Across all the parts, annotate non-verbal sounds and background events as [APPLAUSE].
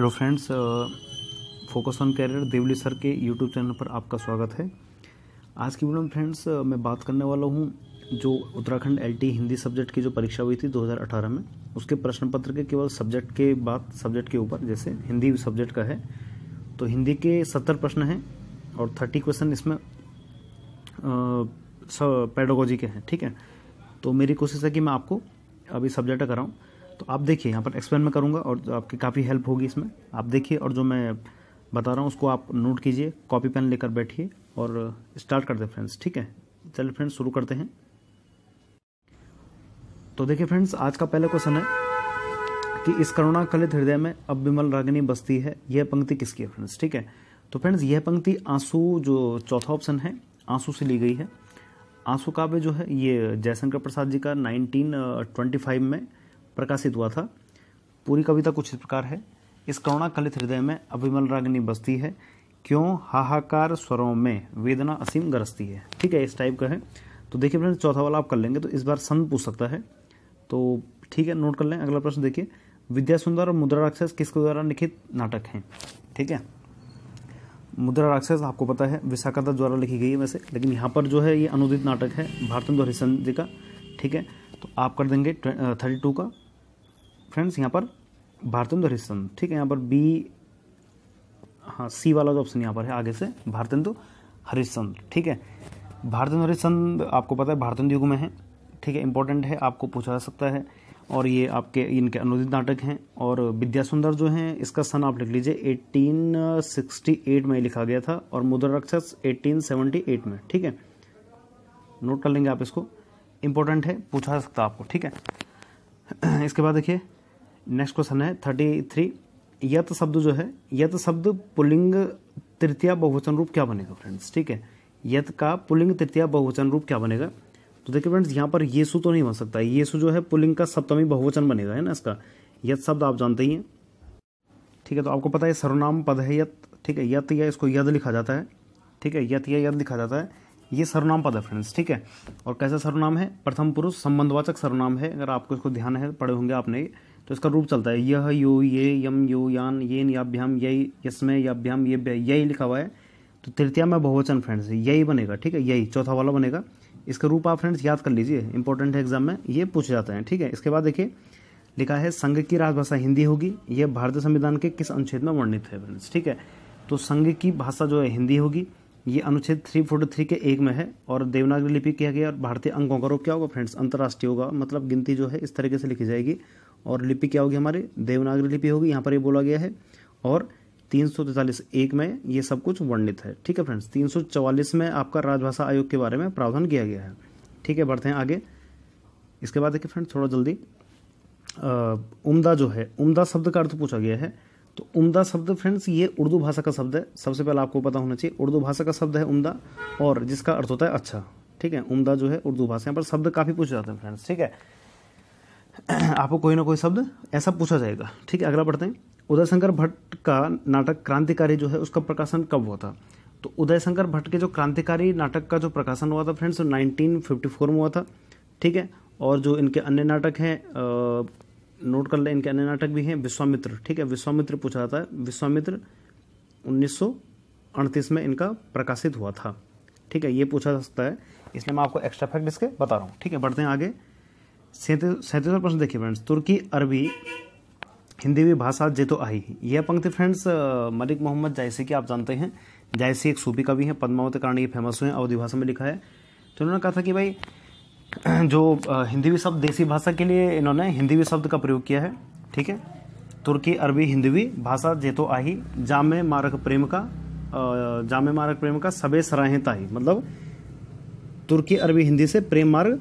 hello friends focus on career Devli sir के YouTube channel पर आपका स्वागत है आज की वीडियो में फ्रेंड्स मैं बात करने वाला हूँ जो उत्तराखंड एलटी हिंदी सब्जेक्ट की जो परीक्षा हुई थी 2018 में उसके प्रश्न पत्र के केवल सब्जेक्ट के बाद सब्जेक्ट के ऊपर जैसे हिंदी सब्जेक्ट का है तो हिंदी के सत्तर प्रश्न हैं और थर्टी क्वेश्चन इसमें पेडोलॉजी के हैं ठीक है तो मेरी कोशिश है कि मैं आपको अभी सब्जेक्ट कराऊँ तो आप देखिए यहाँ पर एक्सप्लेन मैं करूँगा और आपकी काफ़ी हेल्प होगी इसमें आप देखिए और जो मैं बता रहा हूँ उसको आप नोट कीजिए कॉपी पेन लेकर बैठिए और स्टार्ट करते हैं फ्रेंड्स ठीक है चलिए फ्रेंड्स शुरू करते हैं तो देखिए फ्रेंड्स आज का पहला क्वेश्चन है कि इस करुणा कलित हृदय में अब विमल रागिनी बसती है यह पंक्ति किसकी है फ्रेंड्स ठीक है तो फ्रेंड्स यह पंक्ति आंसू जो चौथा ऑप्शन है आंसू से ली गई है आंसू काव्य जो है ये जयशंकर प्रसाद जी का 1925 में प्रकाशित हुआ था पूरी कविता कुछ इस प्रकार है इस करुणा कलित हृदय में अभिमल रागनी बसती है क्यों हाहाकार स्वरों में वेदना असीम गरजती है ठीक है इस टाइप का है तो देखिए फ्रेंड चौथा वाला आप कर लेंगे तो इस बार संत पूछ सकता है तो ठीक है नोट कर लें अगला प्रश्न देखिए विद्या सुंदर और मुद्रा राक्षस किसके द्वारा लिखित नाटक हैं ठीक है मुद्रा राक्षस आपको पता है विशाखा दत्त द्वारा लिखी गई है वैसे लेकिन यहाँ पर जो है ये अनुदित नाटक है भारतेंद्र हरिशन जी का ठीक है तो आप कर देंगे थर्टी टू का फ्रेंड्स यहाँ पर भारतेंदु हरिश्चंद्र ठीक है यहाँ पर बी हाँ सी वाला जो ऑप्शन यहाँ पर है आगे से भारतेंदु हरिश्चंद्र ठीक है भारतेंदु हरिश्चंद्र आपको पता है भारतेंदु युग में है ठीक है इंपॉर्टेंट है आपको पूछा जा सकता है और ये आपके इनके अनुदित नाटक हैं और विद्या सुंदर जो हैं इसका सन आप लिख लीजिए 1868 में लिखा गया था और मुद्रा राक्षस 1878 में ठीक है नोट कर लेंगे आप इसको इम्पोर्टेंट है पूछा जा सकता है आपको ठीक है [CLEARS THROAT] इसके बाद देखिए नेक्स्ट क्वेश्चन है थर्टी थ्री यत शब्द जो है यत तो शब्द पुलिंग तृतीय बहुवचन रूप क्या बनेगा फ्रेंड्स ठीक है यत तो का पुलिंग तृतीय बहुवचन रूप क्या बनेगा तो देखिए फ्रेंड्स यहाँ पर येसु तो नहीं बन सकता येसु जो है पुलिंग का सप्तमी बहुवचन बनेगा है ना इसका यत शब्द आप जानते ही हैं ठीक है तो आपको पता है सर्वनाम पद है यत ठीक है यत या इसको यद लिखा जाता है ठीक है यत या यद लिखा जाता है ये सर्वनाम पद है फ्रेंड्स ठीक है और कैसा सर्वनाम है प्रथम पुरुष संबंधवाचक सर्वनाम है अगर आपको इसको ध्यान है पड़े होंगे आपने तो इसका रूप चलता है यह यो ये यम यो यान येन याभ्याम यही यस्मय याभ्याम ये यही लिखा हुआ है तो तृतीया में बहुवचन फ्रेंड्स यही बनेगा ठीक है यही चौथा वाला बनेगा इसका रूप आप फ्रेंड्स याद कर लीजिए इंपॉर्टेंट है एग्जाम में ये पूछे जाते हैं ठीक है इसके बाद देखिए लिखा है संघ की राजभाषा हिंदी होगी यह भारतीय संविधान के किस अनुच्छेद में वर्णित है फ्रेंड्स ठीक है तो संघ की भाषा जो है हिंदी होगी ये अनुच्छेद थ्री फोर्टी थ्री के एक में है और देवनागरी लिपि किया गया और भारतीय अंकों का रूप क्या होगा फ्रेंड्स अंतर्राष्ट्रीय होगा मतलब गिनती जो है इस तरीके से लिखी जाएगी और लिपि क्या होगी हमारी देवनागरी लिपि होगी यहाँ पर ये बोला गया है और तीन सौ एक में ये सब कुछ वर्णित है ठीक है फ्रेंड्स तीन सौ चवालीस में आपका राजभाषा आयोग के बारे में प्रावधान किया गया है ठीक है बढ़ते हैं आगे इसके बाद देखिए फ्रेंड्स थोड़ा जल्दी उम्दा जो है उम्दा शब्द का अर्थ पूछा गया है तो उम्दा शब्द फ्रेंड्स ये उर्दू भाषा का शब्द है सबसे पहले आपको पता होना चाहिए उर्दू भाषा का शब्द है उम्दा और जिसका अर्थ होता है अच्छा ठीक है उम्दा जो है उर्दू भाषा यहाँ पर शब्द काफ़ी पूछे जाते हैं फ्रेंड्स ठीक है [CLEARS THROAT] आपको कोई ना कोई शब्द ऐसा पूछा जाएगा ठीक है अगला पढ़ते हैं उदय शंकर भट्ट का नाटक क्रांतिकारी जो है उसका प्रकाशन कब हुआ था तो उदय शंकर भट्ट के जो क्रांतिकारी नाटक का जो प्रकाशन हुआ था फ्रेंड्स नाइनटीन फिफ्टी फोर में हुआ था ठीक है और जो इनके अन्य नाटक हैं नोट कर लें इनके अन्य नाटक भी हैं विश्वामित्र ठीक है विश्वामित्र पूछा जाता है विश्वामित्र उन्नीस में इनका प्रकाशित हुआ था ठीक है ये पूछा जा सकता है इसलिए मैं आपको एक्स्ट्रा फैक्ट इसके बता रहा हूँ ठीक है बढ़ते हैं आगे सैंतीस प्रश्न देखिए फ्रेंड्स तुर्की अरबी हिंदी भी भाषा जे तो आई यह पंक्ति फ्रेंड्स मलिक मोहम्मद जायसी की आप जानते हैं जायसी एक सूफी कवि हैं पद्मावत के कारण ये फेमस हुए हैं अवधि भाषा में लिखा है तो उन्होंने कहा था कि भाई जो भी शब्द देसी भाषा के लिए इन्होंने हिंदी भी शब्द का प्रयोग किया है ठीक है तुर्की अरबी हिंदी भाषा जेतो आही जामे मारक प्रेम का जामे मारक प्रेम का सबे सराहेता ही मतलब तुर्की अरबी हिंदी से प्रेम मार्ग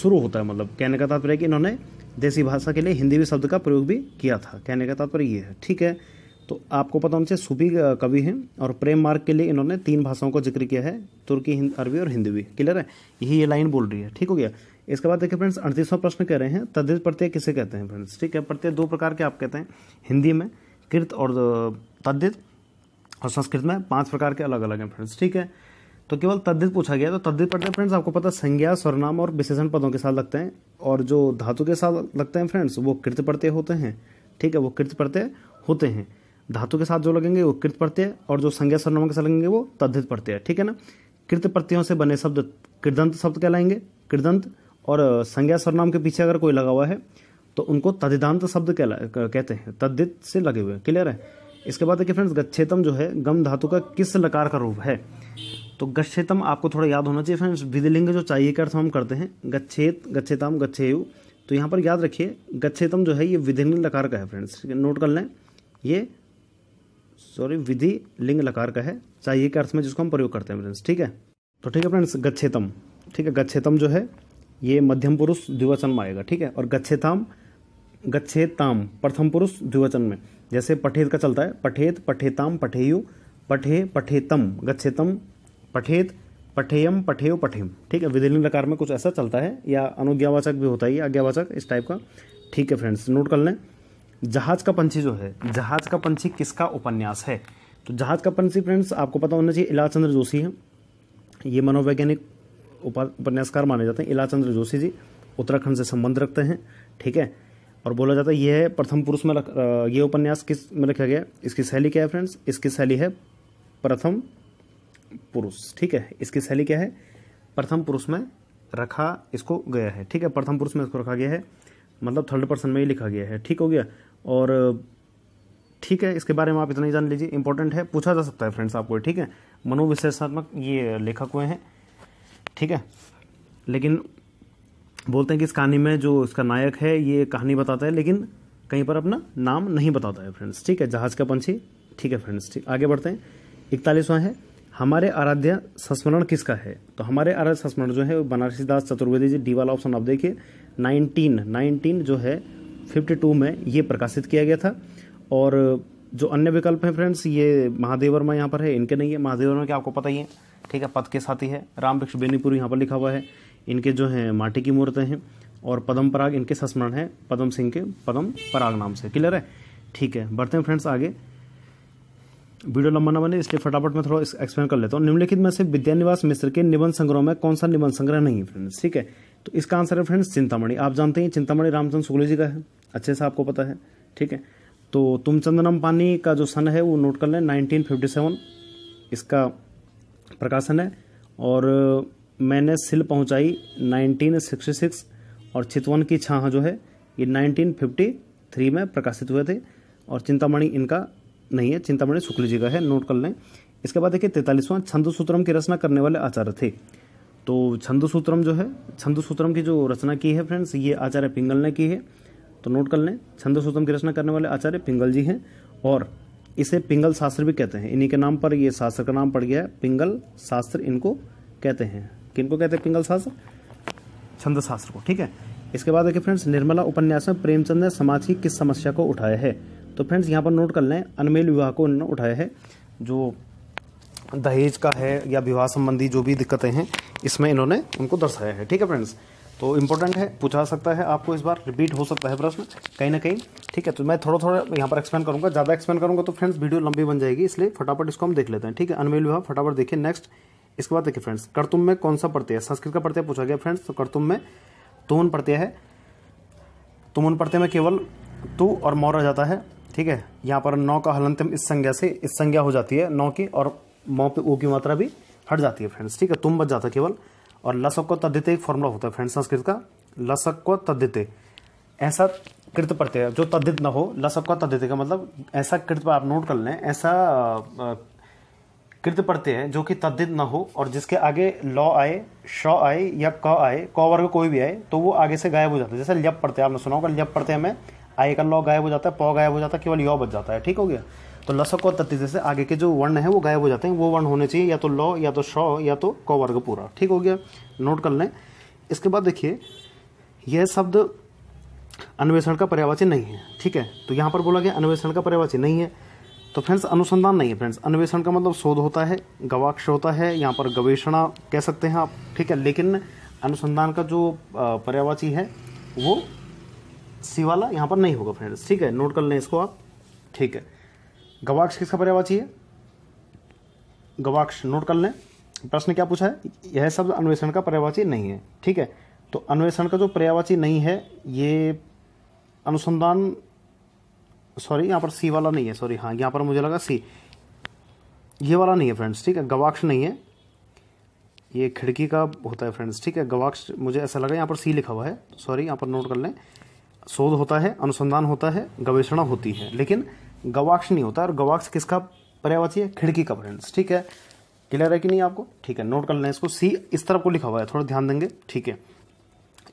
शुरू होता है मतलब कहने का तात्पर्य कि इन्होंने देसी भाषा के लिए हिंदी भी शब्द का प्रयोग भी किया था कहने का तात्पर्य ये है ठीक है तो आपको पता उनसे सूफी कवि हैं और प्रेम मार्ग के लिए इन्होंने तीन भाषाओं का जिक्र किया है तुर्की हिंद अरबी और हिंदी भी क्लियर है यही ये लाइन बोल रही है ठीक हो गया इसके बाद देखिए फ्रेंड्स अड़तीसवां प्रश्न कह रहे हैं तद्दित प्रत्यय किसे कहते हैं फ्रेंड्स ठीक है प्रत्यय दो प्रकार के आप कहते हैं हिंदी में कृत और तद्दित और संस्कृत में पाँच प्रकार के अलग अलग हैं फ्रेंड्स ठीक है तो केवल तद्धित पूछा गया तो तद्धित पढ़ते फ्रेंड्स आपको पता संज्ञा सर्वनाम और विशेषण पदों के साथ लगते हैं और जो धातु के साथ लगते हैं फ्रेंड्स वो कृत प्रत्यय होते हैं ठीक है वो कृत प्रत्यय होते हैं धातु के साथ जो लगेंगे वो कृत प्रत्यय और जो संज्ञा सर्वनाम के साथ लगेंगे वो तद्धित प्रत्यय ठीक है ना कृत प्रत्ययों से बने शब्द कृदंत शब्द कहलाएंगे कृदंत और संज्ञा सर्वनाम के पीछे अगर कोई लगा हुआ है तो उनको तदिदांत शब्द कहला कहते हैं तद्दित से लगे हुए क्लियर है इसके बाद देखिए फ्रेंड्स गच्छेतम जो है गम धातु का किस लकार का रूप है तो गच्छेतम आपको थोड़ा याद होना चाहिए फ्रेंड्स विधिलिंग जो चाहिए का अर्थ हम करते हैं गच्छेत गच्छेतम गच्छेयु तो यहाँ पर याद रखिए गच्छेतम जो है ये विधिलिंग लकार का है फ्रेंड्स नोट कर लें ये सॉरी विधि लिंग लकार का है चाहिए के अर्थ में जिसको हम प्रयोग करते हैं फ्रेंड्स ठीक है तो ठीक है फ्रेंड्स गच्छेतम ठीक है गच्छेतम जो है ये मध्यम पुरुष द्विवचन में आएगा ठीक है और गच्छेताम गच्छेताम प्रथम पुरुष द्विवचन में जैसे पठेत का चलता है पठेत पठेताम पठेयु पठे पठेतम गच्छेतम पठेत पठेयम पठेयो पठेम ठीक है विधिलिंग लकार में कुछ ऐसा चलता है या अनुज्ञावाचक भी होता है आज्ञावाचक इस टाइप का ठीक है फ्रेंड्स नोट कर लें जहाज का पंछी जो है जहाज का पंछी किसका उपन्यास है तो जहाज का पंछी फ्रेंड्स आपको पता होना चाहिए इलाज चंद्र जोशी है ये मनोवैज्ञानिक उपन्यासकार माने जाते हैं इलाज चंद्र जोशी जी उत्तराखंड से संबंध रखते हैं ठीक है और बोला जाता है यह है प्रथम पुरुष में रख ये उपन्यास किस में लिखा गया इसकी शैली क्या है फ्रेंड्स इसकी शैली है प्रथम पुरुष ठीक है इसकी शैली क्या है प्रथम पुरुष में रखा इसको गया है ठीक है प्रथम पुरुष में इसको रखा गया है मतलब थर्ड पर्सन में ही लिखा गया है ठीक हो गया और ठीक है इसके बारे में आप इतना ही जान लीजिए इंपॉर्टेंट है पूछा जा सकता है फ्रेंड्स आपको ठीक है मनोविश्लेषणात्मक ये लेखक हुए हैं ठीक है लेकिन बोलते हैं कि इस कहानी में जो इसका नायक है ये कहानी बताता है लेकिन कहीं पर अपना नाम नहीं बताता है फ्रेंड्स ठीक है जहाज का पंछी ठीक है फ्रेंड्स ठीक आगे बढ़ते हैं इकतालीसवां है हमारे आराध्य संस्मरण किसका है तो हमारे आराध्य संस्मरण जो है बनारसी दास चतुर्वेदी जी डी वाला ऑप्शन आप देखिए नाइनटीन नाइनटीन जो है फिफ्टी टू में ये प्रकाशित किया गया था और जो अन्य विकल्प हैं फ्रेंड्स ये महादेव वर्मा यहाँ पर है इनके नहीं है महादेव वर्मा के आपको पता ही है ठीक है पद के साथ ही है राम वृक्ष बेनीपुर यहाँ पर लिखा हुआ है इनके जो है माटी की मूर्तें हैं और पदम पराग इनके संस्मरण है पदम सिंह के पदम पराग नाम से क्लियर है ठीक है बढ़ते हैं फ्रेंड्स आगे वीडियो लंबा ना बने इसलिए फटाफट मैं थोड़ा एक्सप्लेन कर लेता हूँ निम्नलिखित में से विद्यानिवास मिश्र के निबंध संग्रह में कौन सा निबंध संग्रह नहीं है फ्रेंड्स ठीक है तो इसका आंसर है फ्रेंड्स चिंतामणि आप जानते हैं चिंतामणि रामचंद्र शुक्ल जी का है अच्छे से आपको पता है ठीक है तो तुम चंदनम पानी का जो सन है वो नोट कर लें नाइनटीन इसका प्रकाशन है और मैंने सिल पहुँचाई नाइनटीन और चितवन की छाह जो है ये नाइनटीन में प्रकाशित हुए थे और चिंतामणि इनका नहीं है चिंतामणि शुक्ल जी का है नोट कर लें इसके बाद देखिए तैतालीसवां छंद सूत्रम की रचना करने वाले आचार्य थे तो छंद सूत्रम जो है छंद सूत्रम की जो रचना की है फ्रेंड्स ये आचार्य पिंगल ने की है तो नोट कर लें छंद सूत्रम की रचना करने वाले आचार्य पिंगल जी हैं और इसे पिंगल शास्त्र भी कहते हैं इन्हीं के नाम पर ये शास्त्र का नाम पड़ गया है पिंगल शास्त्र इनको कहते हैं किनको कहते हैं पिंगल शास्त्र छंद शास्त्र को ठीक है इसके बाद देखिए फ्रेंड्स निर्मला उपन्यास में प्रेमचंद ने समाज की किस समस्या को उठाया है तो फ्रेंड्स यहाँ पर नोट कर लें अनमेल विवाह को उन्होंने उठाया है जो दहेज का है या विवाह संबंधी जो भी दिक्कतें हैं इसमें इन्होंने उनको दर्शाया है ठीक है फ्रेंड्स तो इम्पोर्टेंट है पूछा सकता है आपको इस बार रिपीट हो सकता है प्रश्न कहीं ना कहीं ठीक है तो मैं थोड़ा थोड़ा यहाँ पर एक्सप्लेन करूँगा ज़्यादा एक्सप्लेन करूँगा तो फ्रेंड्स वीडियो लंबी बन जाएगी इसलिए फटाफट इसको हम देख लेते हैं ठीक है अनमेल विवाह फटाफट देखिए नेक्स्ट इसके बाद देखिए फ्रेंड्स करतुम में कौन सा प्रत्यय संस्कृत का प्रत्यय पूछा गया फ्रेंड्स तो करतुम में तुमन प्रत्यय है तुमन प्रत्यय में केवल तू और मौर रह जाता है ठीक है यहाँ पर नौ का हलंतम इस संज्ञा से इस संज्ञा हो जाती है नौ की और मौ पे ओ की मात्रा भी हट जाती है फ्रेंड्स ठीक है तुम बच जाता केवल और लसक को तद्धित एक फॉर्मूला होता है फ्रेंड्स संस्कृत का लसक को तद्धित ऐसा कृत प्रत्यय जो तद्धित न हो लसक का तद्धित का मतलब ऐसा कृत आप नोट कर लें ऐसा कृत प्रत्यय जो कि तद्धित न हो और जिसके आगे लॉ आए श आए या क आए क वर्ग कोई भी आए तो वो आगे से गायब हो जाता है जैसे लप प्रत्यय आपने सुना होगा लप प्रत्यय में आई का लॉ गायब हो जाता है पौ गायब हो जाता है केवल यौ बच जाता है ठीक हो गया तो लसक और तत्ती से आगे के जो वर्ण है वो गायब हो जाते हैं वो वर्ण होने चाहिए या तो लॉ या तो शौ या तो कौ वर्ग पूरा ठीक हो गया नोट कर लें इसके बाद देखिए यह शब्द अन्वेषण का पर्यावाची नहीं है ठीक है तो यहाँ पर बोला गया अन्वेषण का पर्यावाची नहीं है तो फ्रेंड्स अनुसंधान नहीं है फ्रेंड्स अन्वेषण का मतलब शोध होता है गवाक्ष होता है यहाँ पर गवेषणा कह सकते हैं आप ठीक है लेकिन अनुसंधान का जो पर्यावाची है वो सी वाला यहाँ पर नहीं होगा फ्रेंड्स ठीक है नोट कर लें इसको आप ठीक है गवाक्ष किसका पर्यावाची है गवाक्ष नोट कर लें प्रश्न क्या पूछा है यह शब्द अन्वेषण का पर्यावाची नहीं है ठीक है तो अन्वेषण का जो पर्यावाची नहीं है ये अनुसंधान सॉरी यहाँ पर सी वाला नहीं है सॉरी हाँ यहाँ पर मुझे लगा सी ये वाला नहीं है फ्रेंड्स ठीक है गवाक्ष नहीं है ये खिड़की का होता है फ्रेंड्स ठीक है गवाक्ष मुझे ऐसा लगा यहाँ पर सी लिखा हुआ है सॉरी यहाँ पर नोट कर लें शोध होता है अनुसंधान होता है गवेषणा होती है लेकिन गवाक्ष नहीं होता और गवाक्ष किसका पर्यावाची है खिड़की का ब्रेंड्स ठीक है क्लियर है कि नहीं आपको ठीक है नोट कर लें इसको सी इस तरफ को लिखा हुआ है थोड़ा ध्यान देंगे ठीक है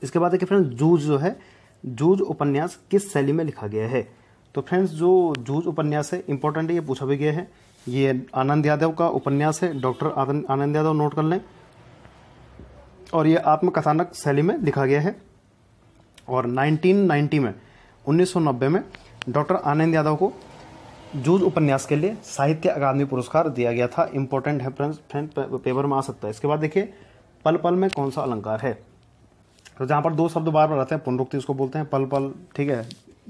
इसके बाद देखिए फ्रेंड्स जूज जो है जूज उपन्यास किस शैली में लिखा गया है तो फ्रेंड्स जो जूज उपन्यास है इंपॉर्टेंट है ये पूछा भी गया है ये आनंद यादव का उपन्यास है डॉक्टर आनंद यादव नोट कर लें और ये आत्मकथानक शैली में लिखा गया है और 1990 में 1990 में डॉक्टर आनंद यादव को जूझ उपन्यास के लिए साहित्य अकादमी पुरस्कार दिया गया था इंपॉर्टेंट है फ्रेंड पेपर में आ सकता है इसके बाद देखिए पल पल में कौन सा अलंकार है तो जहाँ पर दो शब्द बार बार आते हैं पुनरुक्ति उसको बोलते हैं पल पल ठीक है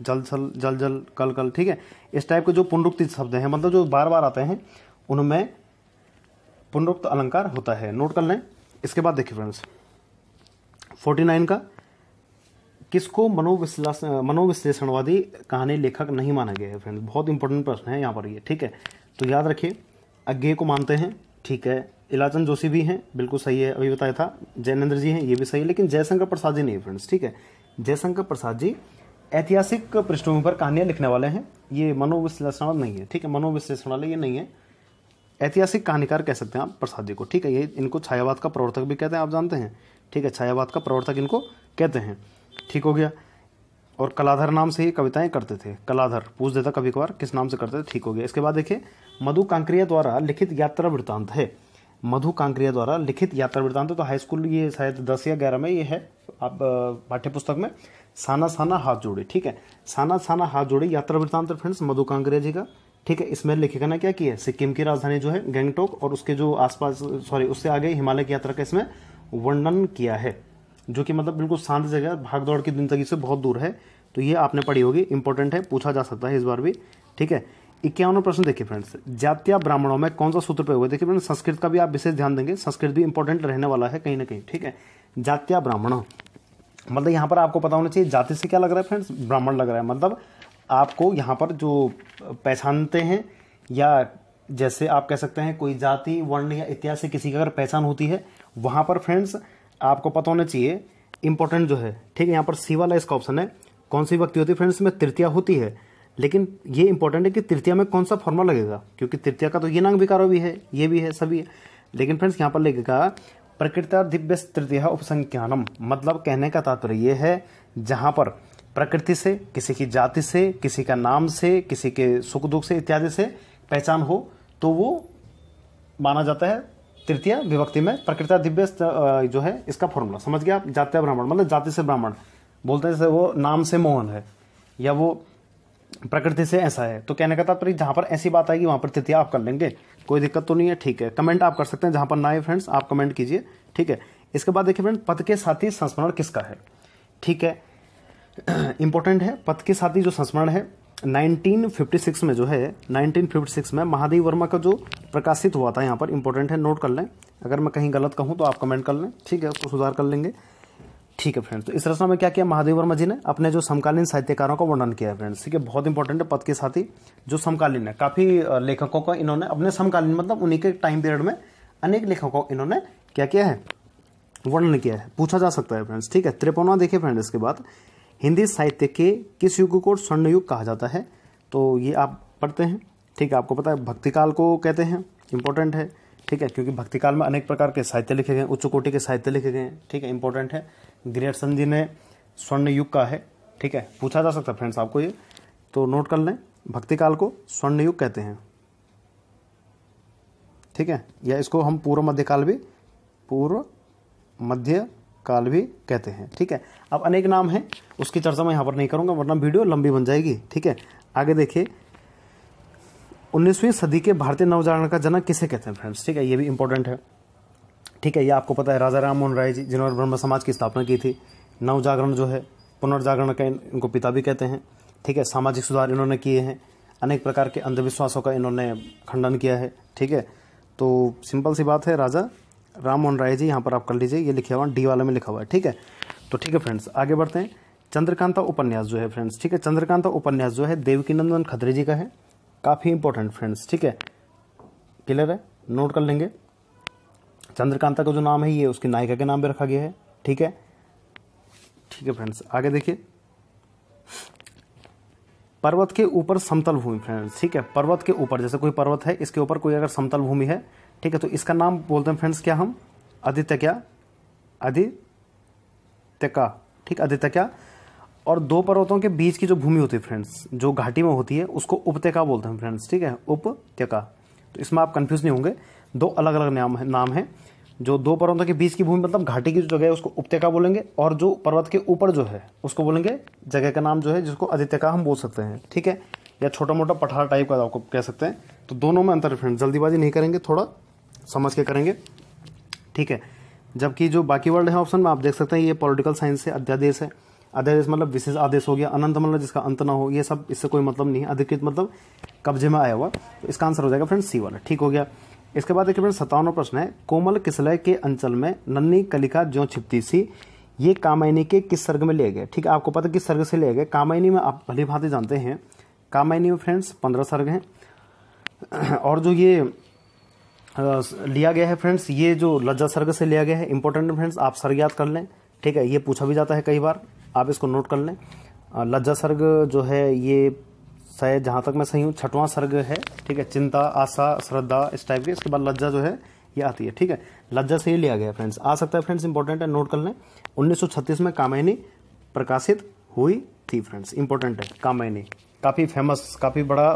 जल जल जल जल कल कल ठीक है इस टाइप के जो पुनरुक्ति शब्द हैं मतलब जो बार बार आते हैं उनमें पुनरुक्त अलंकार होता है नोट कर लें इसके बाद देखिए फ्रेंड्स फोर्टी नाइन का किसको मनोविश्लेषण मनोविश्लेषणवादी कहानी लेखक नहीं माना गया है फ्रेंड्स बहुत इंपॉर्टेंट प्रश्न है यहाँ पर ये ठीक है तो याद रखिए अज्ञे को मानते हैं ठीक है इलाचंद जोशी भी हैं बिल्कुल सही है अभी बताया था जैनेन्द्र जी हैं ये भी सही है लेकिन जयशंकर प्रसाद जी नहीं फ्रेंड्स ठीक है जयशंकर प्रसाद जी ऐतिहासिक पृष्ठभूमि पर कहानियाँ लिखने वाले हैं ये मनोविश्लेषण नहीं है ठीक है मनोविश्लेषण वाले ये नहीं है ऐतिहासिक कहानीकार कह सकते हैं आप प्रसाद जी को ठीक है ये इनको छायावाद का प्रवर्तक भी कहते हैं आप जानते हैं ठीक है छायावाद का प्रवर्तक इनको कहते हैं ठीक हो गया और कलाधर नाम से ही कविताएं करते थे कलाधर पूछ देता कभी कभार किस नाम से करते थे ठीक हो गया इसके बाद देखिए मधु कांकरिया द्वारा लिखित यात्रा वृत्तांत है मधु कांकरिया द्वारा लिखित यात्रा वृत्तांत तो हाई स्कूल ये शायद दस या ग्यारह में ये है आप पाठ्य पुस्तक में साना साना हाथ जोड़े ठीक है साना साना हाथ जोड़े यात्रा वृत्तांत फ्रेंड्स मधु कांकरिया जी का ठीक है इसमें लेखिका ने क्या किया सिक्किम की राजधानी जो है गैंगटोक और उसके जो आसपास सॉरी उससे आगे हिमालय की यात्रा का इसमें वर्णन किया है जो कि मतलब बिल्कुल शांत जगह भाग दौड़ की जिंदगी से बहुत दूर है तो ये आपने पढ़ी होगी इंपॉर्टेंट है पूछा जा सकता है इस बार भी ठीक है इक्यावन प्रश्न देखिए फ्रेंड्स जातीय ब्राह्मणों में कौन सा सूत्र प्रयोग हुआ देखिए फ्रेंड्स संस्कृत का भी आप विशेष ध्यान देंगे संस्कृत भी इंपॉर्टेंट रहने वाला है कहीं ना कहीं ठीक है जातीय ब्राह्मण मतलब यहाँ पर आपको पता होना चाहिए जाति से क्या लग रहा है फ्रेंड्स ब्राह्मण लग रहा है मतलब आपको यहाँ पर जो पहचानते हैं या जैसे आप कह सकते हैं कोई जाति वर्ण या इतिहास से किसी की अगर पहचान होती है वहाँ पर फ्रेंड्स आपको पता होना चाहिए इंपॉर्टेंट जो है ठीक है यहाँ पर सी वाला इसका ऑप्शन है कौन सी व्यक्ति होती है फ्रेंड्स में तृतीया होती है लेकिन ये इंपॉर्टेंट है कि तृतीया में कौन सा फॉर्मा लगेगा क्योंकि तृतीया का तो ये नांग विकारो भी है ये भी है सभी है लेकिन फ्रेंड्स यहाँ पर लगेगा प्रकृत दिव्य तृतीया उपसंख्यानम मतलब कहने का तात्पर्य ये है जहाँ पर प्रकृति से किसी की जाति से किसी का नाम से किसी के सुख दुख से इत्यादि से पहचान हो तो वो माना जाता है तृतीय विभक्ति में प्रकृता दिव्य जो है इसका फॉर्मूला समझ गया आप जातीय ब्राह्मण मतलब जाति से ब्राह्मण बोलते हैं जैसे वो नाम से मोहन है या वो प्रकृति से ऐसा है तो कहने का तात्पर्य जहां पर ऐसी बात आएगी वहां पर तृतीय आप कर लेंगे कोई दिक्कत तो नहीं है ठीक है कमेंट आप कर सकते हैं जहां पर ना है फ्रेंड्स आप कमेंट कीजिए ठीक है इसके बाद देखिए फ्रेंड पद के साथ संस्मरण किसका है ठीक है इंपॉर्टेंट [CLEARS THROAT] है पद के साथ जो संस्मरण है 1956 में जो है 1956 में महादेव वर्मा का जो प्रकाशित हुआ था यहाँ पर इंपॉर्टेंट है नोट कर लें अगर मैं कहीं गलत कहूँ तो आप कमेंट कर लें ठीक है उसको सुधार कर लेंगे ठीक है फ्रेंड्स तो इस रचना में क्या किया महादेव वर्मा जी ने अपने जो समकालीन साहित्यकारों का वर्णन किया है फ्रेंड्स ठीक है बहुत इंपॉर्टेंट है पद के साथ ही जो समकालीन है काफ़ी लेखकों का इन्होंने अपने समकालीन मतलब उन्हीं के टाइम पीरियड में अनेक लेखकों को इन्होंने क्या किया है वर्णन किया है पूछा जा सकता है फ्रेंड्स ठीक है त्रिपोना देखिए फ्रेंड इसके बाद हिंदी साहित्य के किस युग को स्वर्ण युग कहा जाता है तो ये आप पढ़ते हैं ठीक है आपको पता है भक्तिकाल को कहते हैं इंपॉर्टेंट है ठीक है क्योंकि भक्ति काल में अनेक प्रकार के साहित्य लिखे गए उच्च कोटि के साहित्य लिखे गए ठीक है इंपॉर्टेंट है ग्रेट संधि ने स्वर्ण युग का है ठीक है पूछा जा सकता है फ्रेंड्स आपको ये तो नोट कर लें भक्ति काल को स्वर्ण युग कहते हैं ठीक है या इसको हम पूर्व मध्यकाल भी पूर्व मध्य काल भी कहते हैं ठीक है अब अनेक नाम हैं उसकी चर्चा मैं यहाँ पर नहीं करूँगा वरना वीडियो लंबी बन जाएगी ठीक है आगे देखिए उन्नीसवीं सदी के भारतीय नवजागरण का जनक किसे कहते हैं फ्रेंड्स ठीक है ये भी इंपॉर्टेंट है ठीक है ये आपको पता है राजा राम मोहन राय जी जिन्होंने ब्रह्म समाज की स्थापना की थी नवजागरण जो है पुनर्जागरण का इनको पिता भी कहते हैं ठीक है सामाजिक सुधार इन्होंने किए हैं अनेक प्रकार के अंधविश्वासों का इन्होंने खंडन किया है ठीक है तो सिंपल सी बात है राजा राम मोहन राय जी यहाँ पर आप कर लीजिए ये लिखा हुआ डी वाले में लिखा हुआ है ठीक है तो ठीक है फ्रेंड्स आगे बढ़ते हैं चंद्रकांता उपन्यास जो है फ्रेंड्स ठीक है चंद्रकांता उपन्यास जो है देवकी नंदन खत्री जी का है काफ़ी इंपॉर्टेंट फ्रेंड्स ठीक है क्लियर है नोट कर लेंगे चंद्रकांता का जो नाम है ये उसकी नायिका के नाम पर रखा गया है ठीक है ठीक है फ्रेंड्स आगे देखिए पर्वत के ऊपर समतल भूमि फ्रेंड्स ठीक है पर्वत के ऊपर जैसे कोई पर्वत है इसके ऊपर कोई अगर समतल भूमि है ठीक है तो इसका नाम बोलते हैं फ्रेंड्स क्या हम आदित्य क्या का ठीक आदित्य क्या और दो पर्वतों के बीच की जो भूमि होती है फ्रेंड्स जो घाटी में होती है उसको उपत्यका बोलते हैं फ्रेंड्स ठीक है उपत्यका तो इसमें आप कंफ्यूज नहीं होंगे दो अलग अलग नाम है नाम है जो दो पर्वतों के बीच की भूमि मतलब घाटी की जो जगह है उसको उपत्यका बोलेंगे और जो पर्वत के ऊपर जो है उसको बोलेंगे जगह का नाम जो है जिसको अधित्यका हम बोल सकते हैं ठीक है या छोटा मोटा पठार टाइप का आपको कह सकते हैं तो दोनों में अंतर फ्रेंड जल्दीबाजी नहीं करेंगे थोड़ा समझ के करेंगे ठीक है जबकि जो बाकी वर्ड है ऑप्शन में आप देख सकते हैं ये पॉलिटिकल साइंस से अध्यादेश है अध्यादेश मतलब विशेष आदेश हो गया अनंत मतलब जिसका अंत ना हो ये सब इससे कोई मतलब नहीं है अधिकृत मतलब कब्जे में आया हुआ तो इसका आंसर हो जाएगा फ्रेंड सी वाला ठीक हो गया इसके बाद देखिए सत्तावन प्रश्न है कोमल किसलय के अंचल में नन्नी कलिका जो छिपती सी ये कामायनी के किस सर्ग में ले गए ठीक है आपको पता है किस सर्ग से ले गए कामायनी में आप भली भांति जानते हैं कामायनी में फ्रेंड्स पंद्रह सर्ग हैं [CLEARS THROAT] और जो ये लिया गया है फ्रेंड्स ये जो लज्जा सर्ग से लिया गया है इंपॉर्टेंट फ्रेंड्स आप सर्ग याद कर लें ठीक है ये पूछा भी जाता है कई बार आप इसको नोट कर लें लज्जा सर्ग जो है ये शायद जहां तक मैं सही हूँ छठवां सर्ग है ठीक है चिंता आशा श्रद्धा इस टाइप के इसके बाद लज्जा जो है ये आती है ठीक है लज्जा से ही लिया गया फ्रेंड्स आ सकता है फ्रेंड्स इंपॉर्टेंट है नोट कर लें उन्नीस में कामायनी प्रकाशित हुई थी फ्रेंड्स इंपॉर्टेंट है कामायनी काफ़ी फेमस काफ़ी बड़ा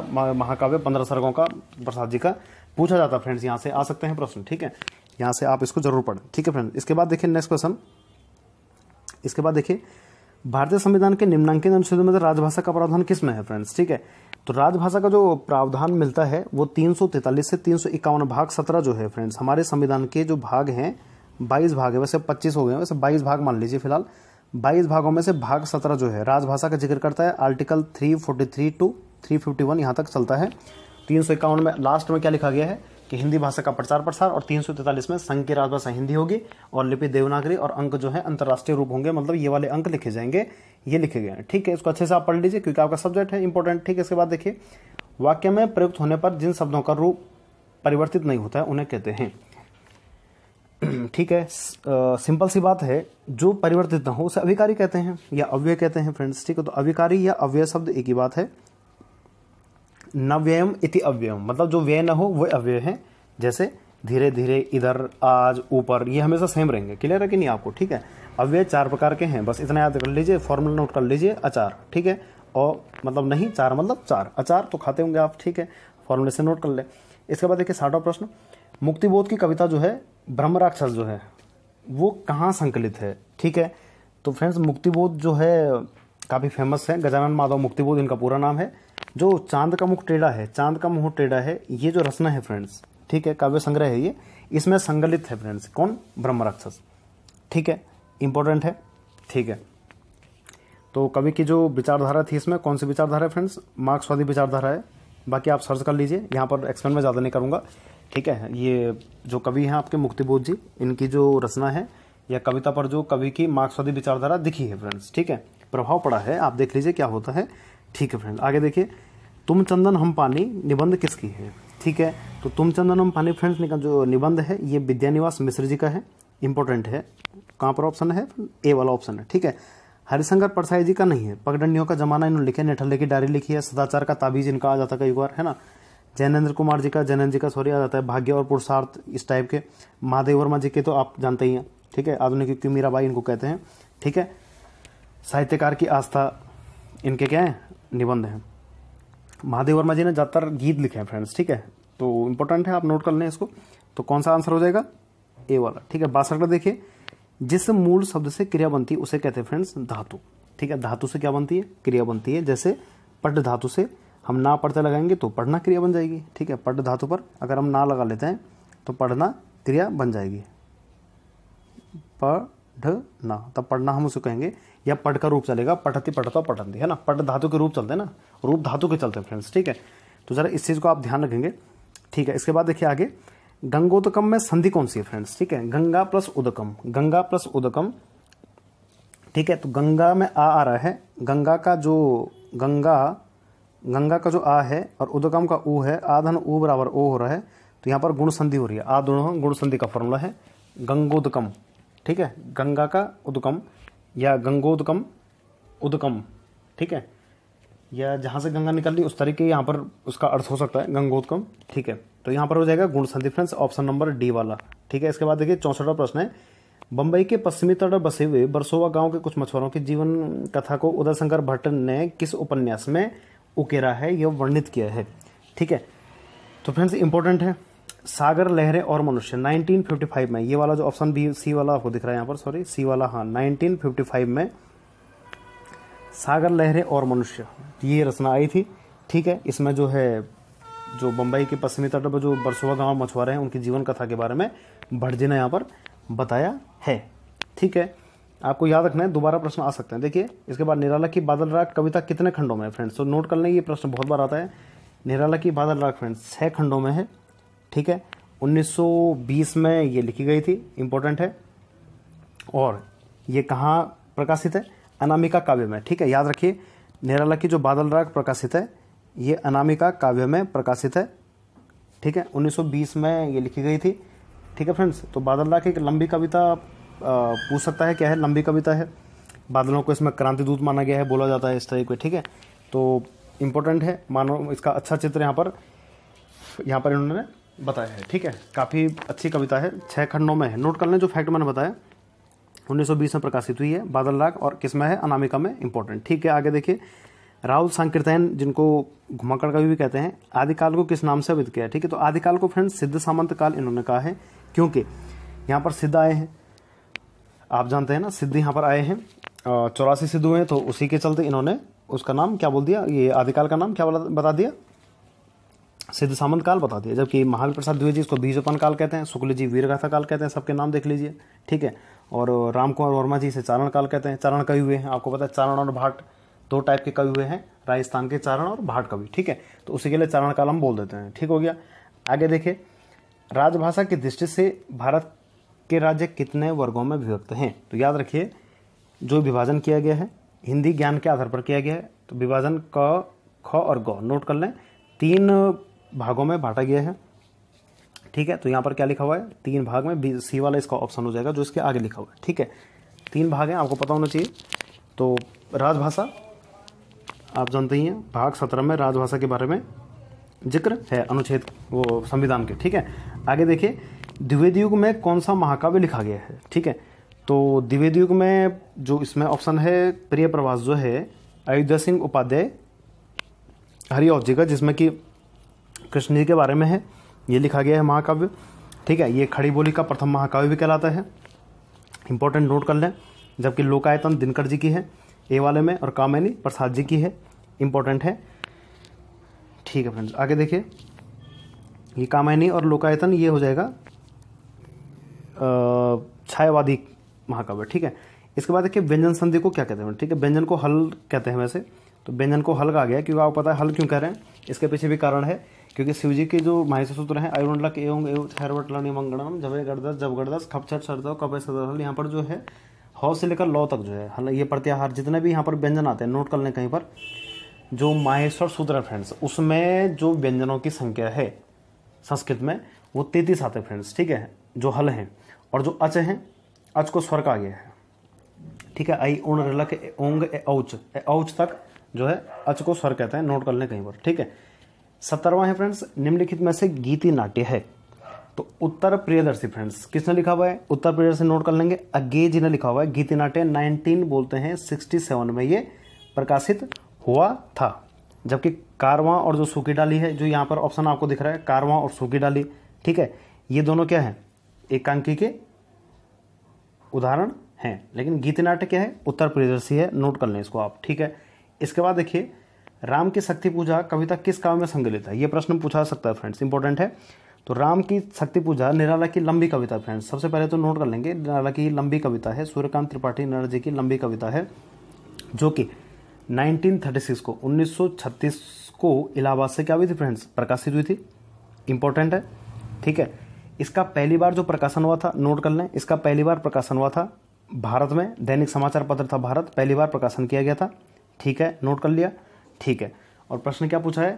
महाकाव्य पंद्रह सर्गों का प्रसाद जी का पूछा जाता है फ्रेंड्स यहाँ से आ सकते हैं प्रश्न ठीक है यहाँ से आप इसको जरूर पढ़ें ठीक है फ्रेंड्स इसके बाद देखिए नेक्स्ट क्वेश्चन इसके बाद देखिए भारतीय संविधान के निम्नांकित अनुच्छेदों में राजभाषा का प्रावधान किस में है फ्रेंड्स ठीक है तो राजभाषा का जो प्रावधान मिलता है वो 343 से तीन भाग 17 जो है फ्रेंड्स हमारे संविधान के जो भाग हैं 22 भाग है वैसे 25 हो गए वैसे 22 भाग मान लीजिए फिलहाल 22 भागों में से भाग 17 जो है राजभाषा का जिक्र करता है आर्टिकल 343 टू 351 यहाँ तक चलता है तीन में लास्ट में क्या लिखा गया है कि हिंदी भाषा का प्रचार प्रसार और तीन में संघ की राजभाषा हिंदी होगी और लिपि देवनागरी और अंक जो है अंतर्राष्ट्रीय रूप होंगे मतलब ये वाले अंक लिखे जाएंगे ये लिखे गए हैं ठीक है इसको अच्छे से आप पढ़ लीजिए क्योंकि आपका सब्जेक्ट है इंपॉर्टेंट ठीक है इसके बाद देखिए वाक्य में प्रयुक्त होने पर जिन शब्दों का रूप परिवर्तित नहीं होता है उन्हें कहते हैं [CLEARS THROAT] ठीक है सिंपल सी बात है जो परिवर्तित ना हो उसे अविकारी कहते हैं या अव्यय कहते हैं फ्रेंड्स ठीक है तो अविकारी या अव्यय शब्द एक ही बात है नव्ययम इति अव्ययम मतलब जो व्यय न हो वह अव्यय है जैसे धीरे धीरे इधर आज ऊपर ये हमेशा सेम रहेंगे क्लियर है कि नहीं आपको ठीक है अव्यय चार प्रकार के हैं बस इतना याद कर लीजिए फॉर्मूला नोट कर लीजिए अचार ठीक है और मतलब नहीं चार मतलब चार अचार तो खाते होंगे आप ठीक है फॉर्मूले से नोट कर ले इसके बाद देखिए साठवा प्रश्न मुक्तिबोध की कविता जो है ब्रह्म राक्षस जो है वो कहाँ संकलित है ठीक है तो फ्रेंड्स मुक्तिबोध जो है काफ़ी फेमस है गजानन माधव मुक्तिबोध इनका पूरा नाम है जो चांद का मुख टेढ़ा है चांद का मुंह टेढ़ा है ये जो रचना है फ्रेंड्स ठीक है काव्य संग्रह है ये इसमें संगलित है फ्रेंड्स कौन ब्रह्म राक्षस ठीक है इंपॉर्टेंट है ठीक है तो कवि की जो विचारधारा थी इसमें कौन सी विचारधारा है फ्रेंड्स मार्क्सवादी विचारधारा है बाकी आप सर्च कर लीजिए यहाँ पर एक्सप्लेन में ज़्यादा नहीं करूँगा ठीक है ये जो कवि हैं आपके मुक्तिबोध जी इनकी जो रचना है या कविता पर जो कवि की मार्क्सवादी विचारधारा दिखी है फ्रेंड्स ठीक है प्रभाव पड़ा है आप देख लीजिए क्या होता है ठीक है फ्रेंड्स आगे देखिए तुम चंदन हम पानी निबंध किसकी है ठीक है तो तुम चंदन हम पानी फ्रेंड्स का जो निबंध है ये विद्यानिवास मिश्र जी का है इंपॉर्टेंट है कहाँ पर ऑप्शन है ए वाला ऑप्शन है ठीक है हरिशंकर परसाई जी का नहीं है पगडंडियों का जमाना इन्होंने लिखे नेठल्ले की डायरी लिखी है सदाचार का ताबीज इनका आ जाता है कई बार है ना जैनेन्द्र कुमार जी का जैनंद जी का सॉरी आ जाता है भाग्य और पुरुषार्थ इस टाइप के महादेव वर्मा जी के तो आप जानते ही हैं ठीक है आधुनिक क्यों मीरा मीराबाई इनको कहते हैं ठीक है साहित्यकार की आस्था इनके क्या हैं निबंध हैं महादेव वर्मा जी ने ज़्यादातर गीत लिखे हैं फ्रेंड्स ठीक है तो इंपॉर्टेंट है आप नोट कर लें इसको तो कौन सा आंसर हो जाएगा ए वाला ठीक है बासठ का देखिए जिस मूल शब्द से क्रिया बनती है उसे कहते हैं फ्रेंड्स धातु ठीक है धातु से क्या बनती है क्रिया बनती है जैसे पट धातु से हम ना पढ़ते लगाएंगे तो पढ़ना क्रिया बन जाएगी ठीक है पट धातु पर अगर हम ना लगा लेते हैं तो पढ़ना क्रिया बन जाएगी पढ़ पढ़ना तब पढ़ना हम उसे कहेंगे या पढ़ का रूप चलेगा पठति पढ़ता पठंती है ना पट धातु के रूप चलते हैं ना रूप धातु के चलते हैं फ्रेंड्स ठीक है तो ज़रा इस चीज़ को आप ध्यान रखेंगे ठीक है इसके बाद देखिए आगे गंगोदकम में संधि कौन सी है फ्रेंड्स ठीक है गंगा प्लस उदकम गंगा प्लस उदकम ठीक है तो गंगा में आ आ रहा है गंगा का जो गंगा गंगा का जो आ है और उदकम का ऊ है आधन ऊ बराबर ओ हो रहा है तो यहाँ पर गुण संधि हो रही है आ दोनों गुण संधि का फॉर्मूला है गंगोदकम ठीक है गंगा का उद्गम या गंगोदगम उद्गम ठीक है या जहाँ से गंगा निकल रही उस तरीके यहाँ पर उसका अर्थ हो सकता है गंगोदगम ठीक है तो यहाँ पर हो जाएगा गुणसन डिफरेंस ऑप्शन नंबर डी वाला ठीक है इसके बाद देखिए चौंसठवा प्रश्न है बम्बई के पश्चिमी तट बसे हुए बरसोवा गांव के कुछ मछुआरों की जीवन कथा को उदय शंकर भट्ट ने किस उपन्यास में उकेरा है यह वर्णित किया है ठीक है तो फ्रेंड्स इंपॉर्टेंट है सागर लहरें और मनुष्य 1955 में ये वाला जो ऑप्शन बी सी वाला आपको दिख रहा है यहाँ पर सॉरी सी वाला हाँ 1955 में सागर लहरें और मनुष्य ये रचना आई थी ठीक है इसमें जो है जो बम्बई के पश्चिमी तट पर जो बरसुआ गांव मछुआरे हैं उनकी जीवन कथा के बारे में भटजी ने यहाँ पर बताया है ठीक है आपको याद रखना है दोबारा प्रश्न आ सकते हैं देखिए इसके बाद निराला की बादल राग कविता कितने खंडों में है फ्रेंड्स तो नोट कर लें ये प्रश्न बहुत बार आता है निराला की बादल राग फ्रेंड्स छः खंडों में है ठीक है 1920 में ये लिखी गई थी इम्पोर्टेंट है और ये कहाँ प्रकाशित है अनामिका काव्य में ठीक है याद रखिए निराला की जो बादल राग प्रकाशित है ये अनामिका काव्य में प्रकाशित है ठीक है 1920 में ये लिखी गई थी ठीक है फ्रेंड्स तो बादल राग एक लंबी कविता पूछ सकता है क्या है लंबी कविता है बादलों को इसमें क्रांति दूत माना गया है बोला जाता है इस तरीके ठीक है तो इम्पोर्टेंट है मानो इसका अच्छा चित्र यहाँ पर यहाँ पर इन्होंने बताया है ठीक है काफ़ी अच्छी कविता है छः खंडों में है नोट कर लें जो फैक्ट मैंने बताया 1920 में प्रकाशित हुई है बादल राग और किसमें है अनामिका में इंपॉर्टेंट ठीक है आगे देखिए राहुल संकीर्तन जिनको घुमाकर कवि भी कहते हैं आदिकाल को किस नाम से अवित किया ठीक है तो आदिकाल को फ्रेंड सिद्ध सामंत काल इन्होंने कहा है क्योंकि यहाँ पर सिद्ध आए हैं आप जानते हैं ना सिद्ध यहाँ पर आए हैं चौरासी सिद्ध हुए हैं तो उसी के चलते इन्होंने उसका नाम क्या बोल दिया ये आदिकाल का नाम क्या बता दिया सिद्ध सामंत काल बताती है जबकि महावीर प्रसाद द्विवेदी इसको बीजोपन काल कहते हैं शुक्ल जी वीरगाथा काल कहते हैं सबके नाम देख लीजिए ठीक है और राम कुमार वर्मा जी इसे चारण काल कहते हैं चारण कवि हुए हैं आपको पता है चारण और भाट दो टाइप के कवि हुए हैं राजस्थान के चारण और भाट कवि ठीक है तो उसी के लिए चारण काल हम बोल देते हैं ठीक हो गया आगे देखिए राजभाषा की दृष्टि से भारत के राज्य कितने वर्गों में विभक्त हैं तो याद रखिए जो विभाजन किया गया है हिंदी ज्ञान के आधार पर किया गया है तो विभाजन क ख और ग नोट कर लें तीन भागों में बांटा गया है ठीक है तो यहाँ पर क्या लिखा हुआ है तीन भाग में सी वाला इसका ऑप्शन हो जाएगा जो इसके आगे लिखा हुआ है ठीक है तीन भाग हैं आपको पता होना चाहिए तो राजभाषा आप जानते ही हैं भाग सत्रह में राजभाषा के बारे में जिक्र है अनुच्छेद वो संविधान के ठीक है आगे देखिए द्विवेद युग में कौन सा महाकाव्य लिखा गया है ठीक है तो द्विवेद युग में जो इसमें ऑप्शन है प्रिय प्रवास जो है अयोध्या सिंह उपाध्याय हरिओत जी का जिसमें कि कृष्ण जी के बारे में है ये लिखा गया है महाकाव्य ठीक है ये खड़ी बोली का प्रथम महाकाव्य भी कहलाता है इंपॉर्टेंट नोट कर लें जबकि लोकायतन दिनकर जी की है ए वाले में और कामैनी प्रसाद जी की है इंपॉर्टेंट है ठीक है फ्रेंड्स आगे देखिए ये कामायनी और लोकायतन ये हो जाएगा छायावादी महाकाव्य ठीक है इसके बाद देखिए व्यंजन संधि को क्या कहते हैं ठीक है व्यंजन को हल कहते हैं वैसे तो व्यंजन को हल कहा गया क्योंकि आपको पता है हल क्यों कह रहे हैं इसके पीछे भी कारण है क्योंकि शिव जी के जो माहिष सूत्र हैं लक एवं एवं थैरवटलण मंगणम जवे गड़दस जब गर्दस खप छठ सरदव कपे सदल यहाँ पर जो है हौ से लेकर लौ तक जो है ये प्रत्याहार जितने भी यहाँ पर व्यंजन आते हैं नोट कर लें कहीं पर जो माहेश्वर सूत्र है फ्रेंड्स उसमें जो व्यंजनों की संख्या है संस्कृत में वो तैतीस आते हैं फ्रेंड्स ठीक है जो हल हैं और जो अच हैं अच को स्वर का गया है ठीक है आई उण रलक ओंग औच औच तक जो है अच को स्वर कहते हैं नोट कर लें कहीं पर ठीक है सत्तरवा है फ्रेंड्स निम्नलिखित में से गीति नाट्य है तो उत्तर प्रियदर्शी फ्रेंड्स किसने लिखा हुआ है उत्तर प्रियदर्शी नोट कर लेंगे अगे जी ने लिखा हुआ है गीति नाट्य नाइनटीन बोलते हैं सिक्सटी सेवन में ये प्रकाशित हुआ था जबकि कारवां और जो सूखी डाली है जो यहाँ पर ऑप्शन आपको दिख रहा है कारवां और सूखी डाली ठीक है ये दोनों क्या है एकांकी के उदाहरण हैं लेकिन गीति नाट्य क्या है उत्तर प्रियदर्शी है नोट कर लें इसको आप ठीक है इसके बाद देखिए राम की शक्ति पूजा कविता किस काव्य में संकलित है ये प्रश्न पूछा सकता है फ्रेंड्स इंपॉर्टेंट है तो राम की शक्ति पूजा निराला की लंबी कविता फ्रेंड्स सबसे पहले तो नोट कर लेंगे निराला की लंबी कविता है सूर्यकांत त्रिपाठी निराला जी की लंबी कविता है जो कि 1936 को 1936 को इलाहाबाद से क्या हुई थी फ्रेंड्स प्रकाशित हुई थी इंपॉर्टेंट है ठीक है इसका पहली बार जो प्रकाशन हुआ था नोट कर लें इसका पहली बार प्रकाशन हुआ था भारत में दैनिक समाचार पत्र था भारत पहली बार प्रकाशन किया गया था ठीक है नोट कर लिया ठीक है और प्रश्न क्या पूछा है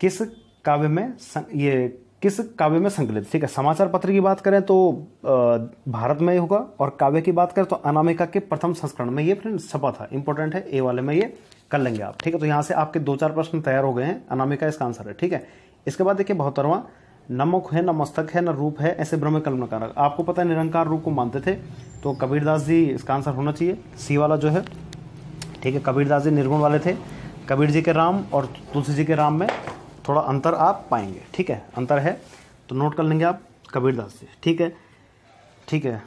किस काव्य में सं, ये किस काव्य में संकलित ठीक है समाचार पत्र की बात करें तो भारत में होगा और काव्य की बात करें तो अनामिका के प्रथम संस्करण में ये फ्रेंड छपा था इंपॉर्टेंट है ए वाले में ये कर लेंगे आप ठीक है तो यहाँ से आपके दो चार प्रश्न तैयार हो गए हैं अनामिका इसका आंसर है ठीक है इसके बाद देखिए बहत्तरवां न मुख है न मस्तक है न रूप है ऐसे ब्रह्म कलम कारक आपको पता है निरंकार रूप को मानते थे तो कबीरदास जी इसका आंसर होना चाहिए सी वाला जो है ठीक है कबीरदास जी निर्गुण वाले थे कबीर जी के राम और तुलसी जी के राम में थोड़ा अंतर आप पाएंगे ठीक है अंतर है तो नोट कर लेंगे आप कबीरदास जी ठीक है ठीक है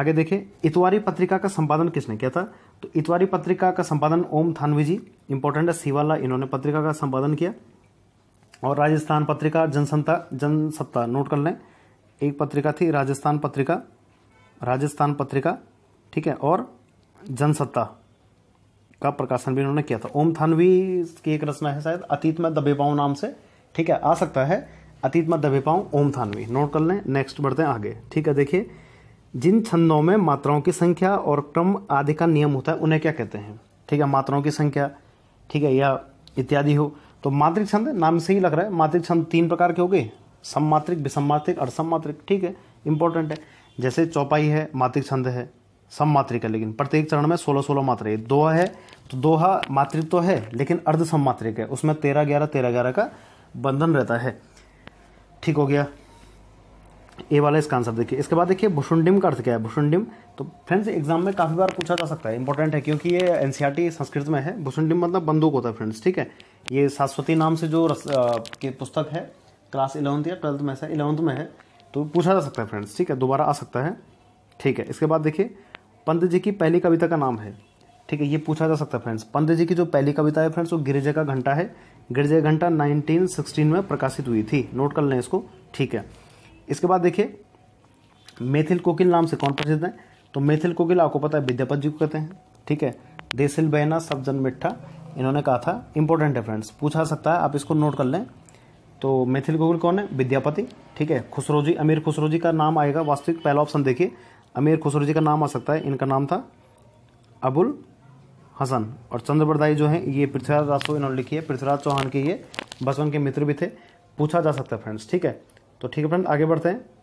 आगे देखिए इतवारी पत्रिका का संपादन किसने किया था तो इतवारी पत्रिका का संपादन ओम थानवी जी इंपॉर्टेंट है सीवाला इन्होंने पत्रिका का संपादन किया और राजस्थान पत्रिका जनसंता जनसत्ता नोट कर लें एक पत्रिका थी राजस्थान पत्रिका राजस्थान पत्रिका ठीक है और जनसत्ता का प्रकाशन भी उन्होंने किया था ओम थानवी की एक रचना है शायद अतीत में दबे पाऊँ नाम से ठीक है आ सकता है अतीत में दबे पाऊँ ओम थानवी नोट कर लें नेक्स्ट बढ़ते हैं आगे ठीक है देखिए जिन छंदों में मात्राओं की संख्या और क्रम आदि का नियम होता है उन्हें क्या कहते हैं ठीक है मात्राओं की संख्या ठीक है या इत्यादि हो तो मातृक छंद नाम से ही लग रहा है मातृक छंद तीन प्रकार के हो गए सममात्रिक विसम्मात्रिक और सम्मात्रिक ठीक है इंपॉर्टेंट है जैसे चौपाई है मातृक छंद है सम मात्रिक है लेकिन प्रत्येक चरण में सोलह सोलह मात्र दो दोहा है तो दोहा मात्रिक तो है लेकिन अर्ध सम मात्रिक है उसमें तेरह ग्यारह तेरह ग्यारह का बंधन रहता है ठीक हो गया ए वाला इसका आंसर देखिए इसके बाद देखिए भुषुंडिम का अर्थ क्या है भुषुंडिम तो फ्रेंड्स एग्जाम में काफ़ी बार पूछा जा सकता है इंपॉर्टेंट है क्योंकि ये एनसीईआरटी e संस्कृत में है भुषुंडिम मतलब बंदूक होता है फ्रेंड्स ठीक है ये सास्वती नाम से जो रस, आ, की पुस्तक है क्लास इलेवंथ या ट्वेल्थ में से इलेवंथ में है तो पूछा जा सकता है फ्रेंड्स ठीक है दोबारा आ सकता है ठीक है इसके बाद देखिए पंत जी की पहली कविता का नाम है ठीक है ये पूछा जा सकता है फ्रेंड्स पंत जी की जो पहली कविता है फ्रेंड्स वो गिरजे का घंटा है गिरजे घंटा 1916 में प्रकाशित हुई थी नोट कर लें इसको ठीक है इसके बाद देखिए मेथिल कोकिल नाम से कौन प्रसिद्ध है तो मेथिल कोकिल आपको पता है विद्यापत जी को कहते हैं ठीक है देसिल बहना सब जन मिठा इन्होंने कहा था इंपॉर्टेंट है फ्रेंड्स पूछा सकता है आप इसको नोट कर लें तो मेथिल कोकिल कौन है विद्यापति ठीक है खुसरोजी अमीर खुसरोजी का नाम आएगा वास्तविक पहला ऑप्शन देखिए अमीर खुसरो जी का नाम आ सकता है इनका नाम था अबुल हसन और चंद्रप्रदाई जो है ये पृथ्वीराज रासो इन्होंने लिखी है पृथ्वीराज चौहान के ये बसवन के मित्र भी थे पूछा जा सकता है फ्रेंड्स ठीक है तो ठीक है फ्रेंड आगे बढ़ते हैं